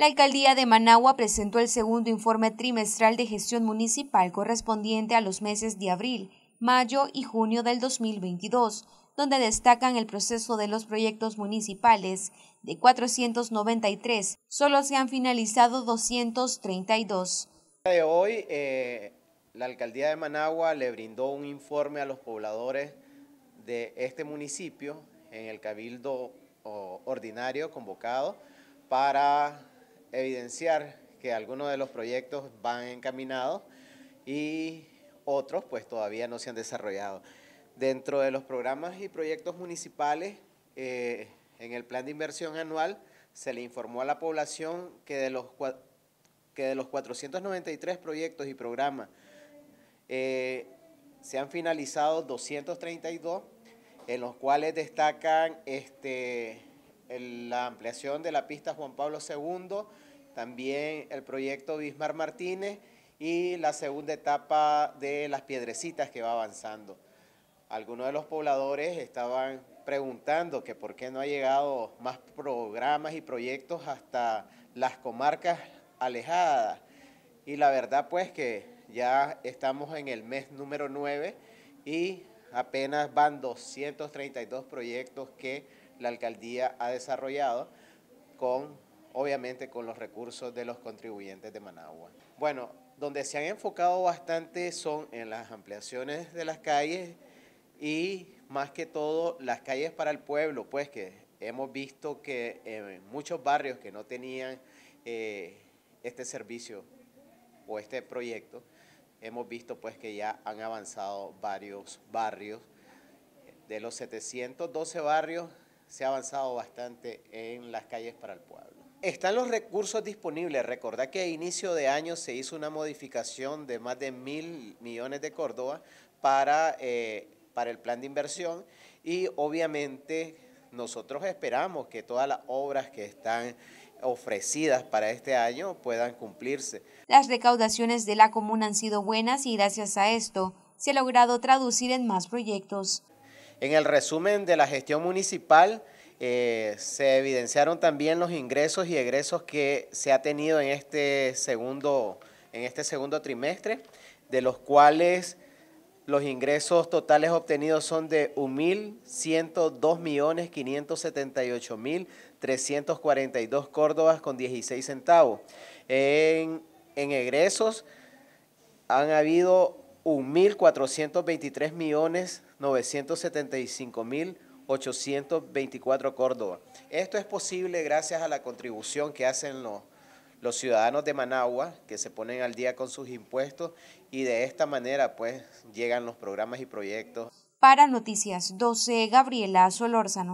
La alcaldía de Managua presentó el segundo informe trimestral de gestión municipal correspondiente a los meses de abril, mayo y junio del 2022, donde destacan el proceso de los proyectos municipales. De 493, solo se han finalizado 232. De hoy, eh, la alcaldía de Managua le brindó un informe a los pobladores de este municipio en el cabildo ordinario convocado para evidenciar que algunos de los proyectos van encaminados y otros pues todavía no se han desarrollado. Dentro de los programas y proyectos municipales, eh, en el plan de inversión anual se le informó a la población que de los, que de los 493 proyectos y programas eh, se han finalizado 232, en los cuales destacan este, la ampliación de la pista Juan Pablo II, también el proyecto Bismar Martínez y la segunda etapa de las piedrecitas que va avanzando. Algunos de los pobladores estaban preguntando que por qué no ha llegado más programas y proyectos hasta las comarcas alejadas. Y la verdad pues que ya estamos en el mes número 9 y apenas van 232 proyectos que la alcaldía ha desarrollado con, obviamente, con los recursos de los contribuyentes de Managua. Bueno, donde se han enfocado bastante son en las ampliaciones de las calles y más que todo las calles para el pueblo, pues que hemos visto que en muchos barrios que no tenían eh, este servicio o este proyecto, hemos visto pues que ya han avanzado varios barrios. De los 712 barrios se ha avanzado bastante en las calles para el pueblo. Están los recursos disponibles. Recordad que a inicio de año se hizo una modificación de más de mil millones de Córdoba para, eh, para el plan de inversión y obviamente nosotros esperamos que todas las obras que están ofrecidas para este año puedan cumplirse. Las recaudaciones de la comuna han sido buenas y gracias a esto se ha logrado traducir en más proyectos. En el resumen de la gestión municipal, eh, se evidenciaron también los ingresos y egresos que se ha tenido en este segundo, en este segundo trimestre, de los cuales los ingresos totales obtenidos son de 1.102.578.342 córdobas con 16 centavos. En, en egresos han habido 1.423.975.824 Córdoba. Esto es posible gracias a la contribución que hacen los, los ciudadanos de Managua, que se ponen al día con sus impuestos y de esta manera pues llegan los programas y proyectos. Para Noticias 12, Gabriela Solórzano.